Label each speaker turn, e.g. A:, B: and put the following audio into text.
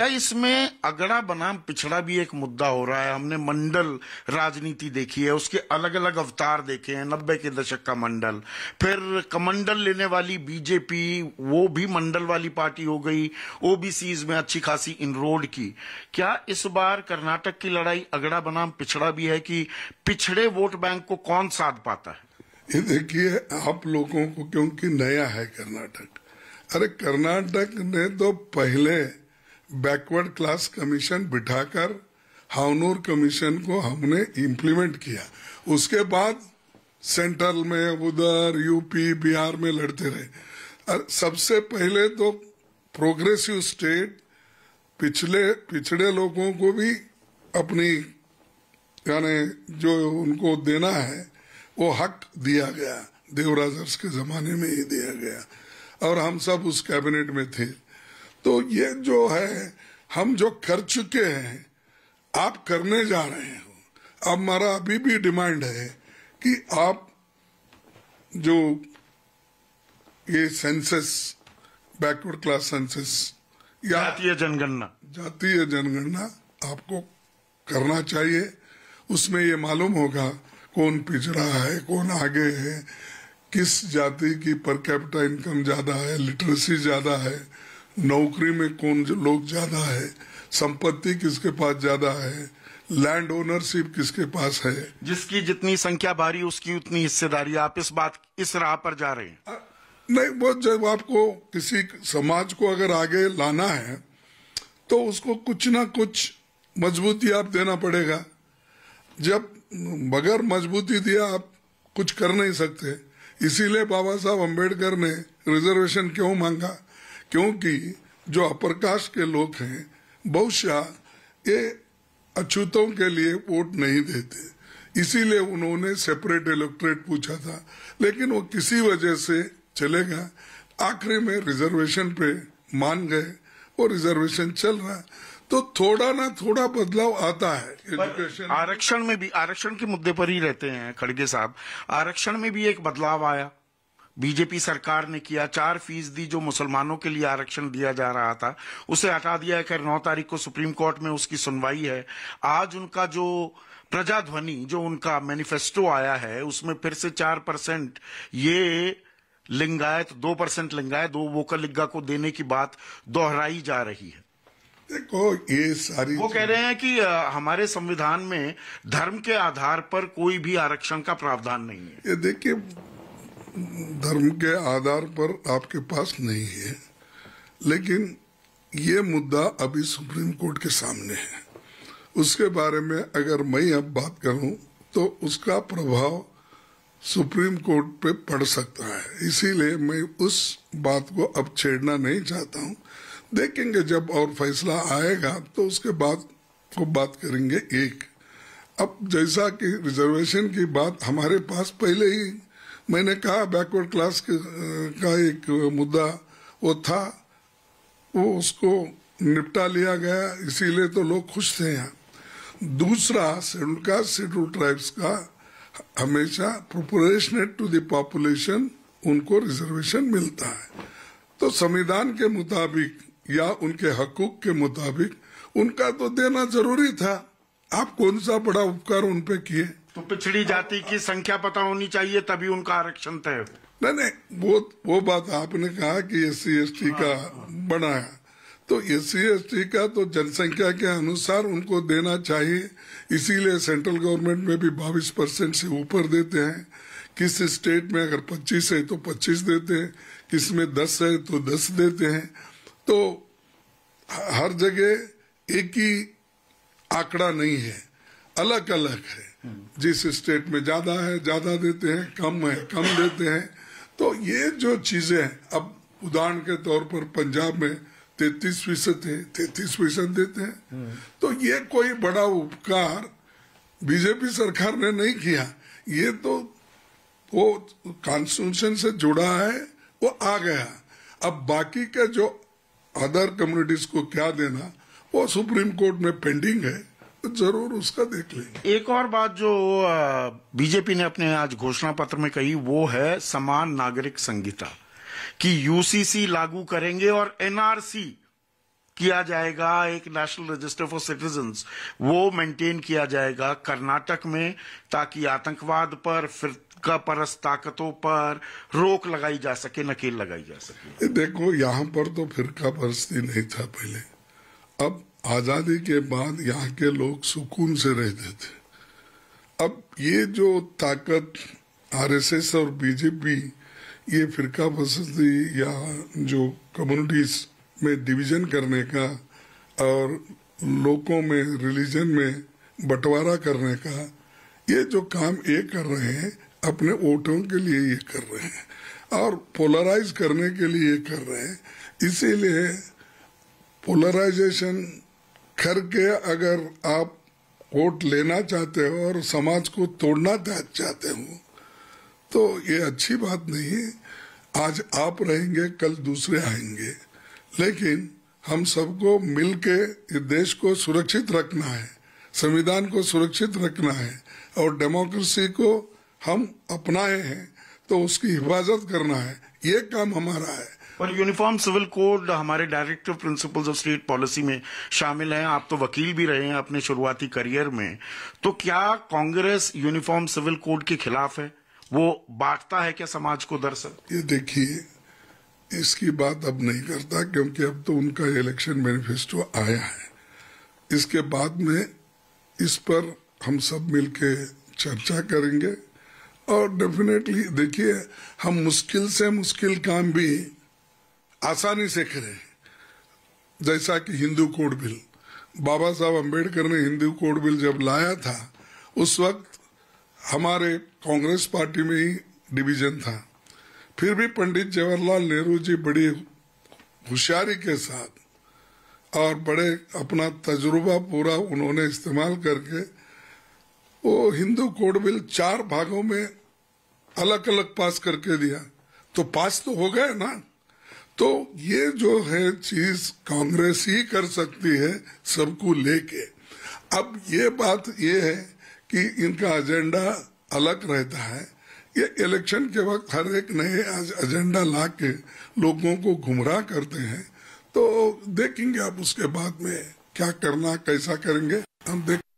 A: क्या इसमें अगड़ा बनाम पिछड़ा भी एक मुद्दा हो रहा है हमने मंडल राजनीति देखी है उसके अलग अलग अवतार देखे हैं नब्बे के दशक का मंडल फिर कमंडल लेने वाली बीजेपी वो भी मंडल वाली पार्टी हो गई ओबीसीज में अच्छी खासी इनरोड की क्या इस बार कर्नाटक की लड़ाई अगड़ा बनाम पिछड़ा भी है कि पिछड़े वोट बैंक को कौन साध पाता है
B: ये देखिए आप लोगों को क्योंकि नया है कर्नाटक अरे कर्नाटक ने तो पहले बैकवर्ड क्लास कमीशन बिठाकर हाउनूर कमीशन को हमने इम्प्लीमेंट किया उसके बाद सेंट्रल में उधर यूपी बिहार में लड़ते रहे और सबसे पहले तो प्रोग्रेसिव स्टेट पिछले पिछड़े लोगों को भी अपनी यानी जो उनको देना है वो हक दिया गया देवराजर्स के जमाने में ही दिया गया और हम सब उस कैबिनेट में थे तो ये जो है हम जो कर चुके हैं आप करने जा रहे हो अब हमारा अभी भी डिमांड है कि आप जो ये सेंसस बैकवर्ड क्लास सेंसस या जातीय जनगणना जातीय जनगणना आपको करना चाहिए उसमें ये मालूम होगा कौन पिछड़ा है कौन आगे है किस जाति की पर कैपिटा इनकम ज्यादा है लिटरेसी ज्यादा है नौकरी में कौन लोग ज्यादा है संपत्ति किसके पास ज्यादा है लैंड ओनरशिप किसके पास है
A: जिसकी जितनी संख्या भारी उसकी उतनी हिस्सेदारी आप इस बात इस राह पर जा रहे हैं
B: नहीं वो जब आपको किसी समाज को अगर आगे लाना है तो उसको कुछ ना कुछ मजबूती आप देना पड़ेगा जब बगैर मजबूती दिया आप कुछ कर नहीं सकते इसीलिए बाबा साहब अम्बेडकर ने रिजर्वेशन क्यों मांगा क्योंकि जो अपर के लोग हैं बहुशा ये अछूतों के लिए वोट नहीं देते इसीलिए उन्होंने सेपरेट इलेक्ट्रेट पूछा था लेकिन वो किसी वजह से चलेगा आखिर में रिजर्वेशन पे मान गए और रिजर्वेशन चल रहा
A: है तो थोड़ा ना थोड़ा बदलाव आता है एजुकेशन आरक्षण में भी आरक्षण के मुद्दे पर ही रहते हैं खड़गे साहब आरक्षण में भी एक बदलाव आया बीजेपी सरकार ने किया चार फीसदी जो मुसलमानों के लिए आरक्षण दिया जा रहा था उसे हटा दिया है खैर नौ तारीख को सुप्रीम कोर्ट में उसकी सुनवाई है आज उनका जो प्रजा ध्वनि जो उनका मैनिफेस्टो आया है उसमें फिर से चार परसेंट ये लिंगायत दो परसेंट लिंगायत दो वोकल लिंगा को देने की बात दोहराई जा रही है देखो ये सारी वो कह रहे हैं कि हमारे संविधान में धर्म के आधार पर कोई भी आरक्षण का प्रावधान नहीं है
B: ये देखिए धर्म के आधार पर आपके पास नहीं है लेकिन ये मुद्दा अभी सुप्रीम कोर्ट के सामने है उसके बारे में अगर मैं अब बात करूं तो उसका प्रभाव सुप्रीम कोर्ट पे पड़ सकता है इसीलिए मैं उस बात को अब छेड़ना नहीं चाहता हूं देखेंगे जब और फैसला आएगा तो उसके बाद को बात करेंगे एक अब जैसा कि रिजर्वेशन की बात हमारे पास पहले ही मैंने कहा बैकवर्ड क्लास का एक मुद्दा वो था वो उसको निपटा लिया गया इसीलिए तो लोग खुश थे यहाँ दूसरा शेड्यूल का शेड्यूल ट्राइब्स का हमेशा प्रोपोरेशनेट टू दॉपुलेशन उनको रिजर्वेशन मिलता है तो संविधान के मुताबिक या उनके हकूक के मुताबिक उनका तो देना जरूरी था आप कौन सा बड़ा उपकार उन पर किए
A: तो पिछड़ी जाति की संख्या पता होनी चाहिए तभी उनका आरक्षण तय हो नहीं नहीं
B: वो वो बात आपने कहा कि एस सी एस टी का हाँ। बढ़ा है तो एस सी एस टी का तो जनसंख्या के अनुसार उनको देना चाहिए इसीलिए सेंट्रल गवर्नमेंट में भी बाईस परसेंट से ऊपर देते हैं किस स्टेट में अगर 25 है तो 25 देते हैं किस में 10 है तो 10 देते हैं तो हर जगह एक ही आंकड़ा नहीं है अलग अलग है जिस स्टेट में ज्यादा है ज्यादा देते हैं कम है कम देते हैं तो ये जो चीजें अब उदाहरण के तौर पर पंजाब में तैतीस फीसद है तैतीस फीसद देते हैं तो ये कोई बड़ा उपकार बीजेपी सरकार ने नहीं किया ये तो वो कॉन्स्टिट्यूशन से जुड़ा है वो आ गया अब बाकी का जो अदर कम्युनिटीज को क्या देना वो सुप्रीम कोर्ट में पेंडिंग है जरूर उसका देख
A: लेंगे एक और बात जो बीजेपी ने अपने आज घोषणा पत्र में कही वो है समान नागरिक संहिता कि यूसीसी लागू करेंगे और एनआरसी किया जाएगा एक नेशनल रजिस्टर फॉर सिटीजन वो मेंटेन किया जाएगा कर्नाटक में ताकि आतंकवाद पर फिर का परस ताकतों पर रोक लगाई जा सके नकेल लगाई जा
B: सके देखो यहाँ पर तो का परस्ती नहीं था पहले अब आज़ादी के बाद यहाँ के लोग सुकून से रहते थे अब ये जो ताकत आरएसएस और बीजेपी ये फिरका फसदी या जो कम्युनिटीज में डिवीजन करने का और लोगों में रिलीजन में बंटवारा करने का ये जो काम ये कर रहे हैं अपने वोटों के लिए ये कर रहे हैं और पोलराइज करने के लिए ये कर रहे हैं इसीलिए पोलराइजेशन करके अगर आप वोट लेना चाहते हो और समाज को तोड़ना चाहते हो तो ये अच्छी बात नहीं है आज आप रहेंगे कल दूसरे आएंगे लेकिन हम सबको मिल के देश को सुरक्षित रखना है संविधान को सुरक्षित रखना है और डेमोक्रेसी को हम अपनाए हैं तो उसकी हिफाजत करना है ये
A: काम हमारा है और यूनिफॉर्म सिविल कोड हमारे directive principles of state policy में शामिल हैं आप तो वकील भी रहे हैं अपने शुरुआती करियर में तो क्या कांग्रेस यूनिफॉर्म सिविल कोड के खिलाफ है वो बांटता है क्या समाज को दरअसल ये देखिए
B: इसकी बात अब नहीं करता क्योंकि अब तो उनका इलेक्शन मैनिफेस्टो आया है इसके बाद में इस पर हम सब मिलके चर्चा करेंगे और डेफिनेटली देखिए हम मुश्किल से मुश्किल काम भी आसानी से करें जैसा कि हिंदू कोड बिल बाबा साहब अंबेडकर ने हिंदू कोड बिल जब लाया था उस वक्त हमारे कांग्रेस पार्टी में ही डिवीजन था फिर भी पंडित जवाहरलाल नेहरू जी बड़ी होशियारी के साथ और बड़े अपना तजुर्बा पूरा उन्होंने इस्तेमाल करके वो हिंदू कोड बिल चार भागों में अलग अलग पास करके दिया तो पास तो हो गए ना तो ये जो है चीज कांग्रेस ही कर सकती है सबको लेके अब ये बात ये है कि इनका एजेंडा अलग रहता है ये इलेक्शन के वक्त हर एक नए एजेंडा ला के लोगों को घुमराह करते हैं तो देखेंगे आप उसके बाद में क्या करना कैसा करेंगे हम देख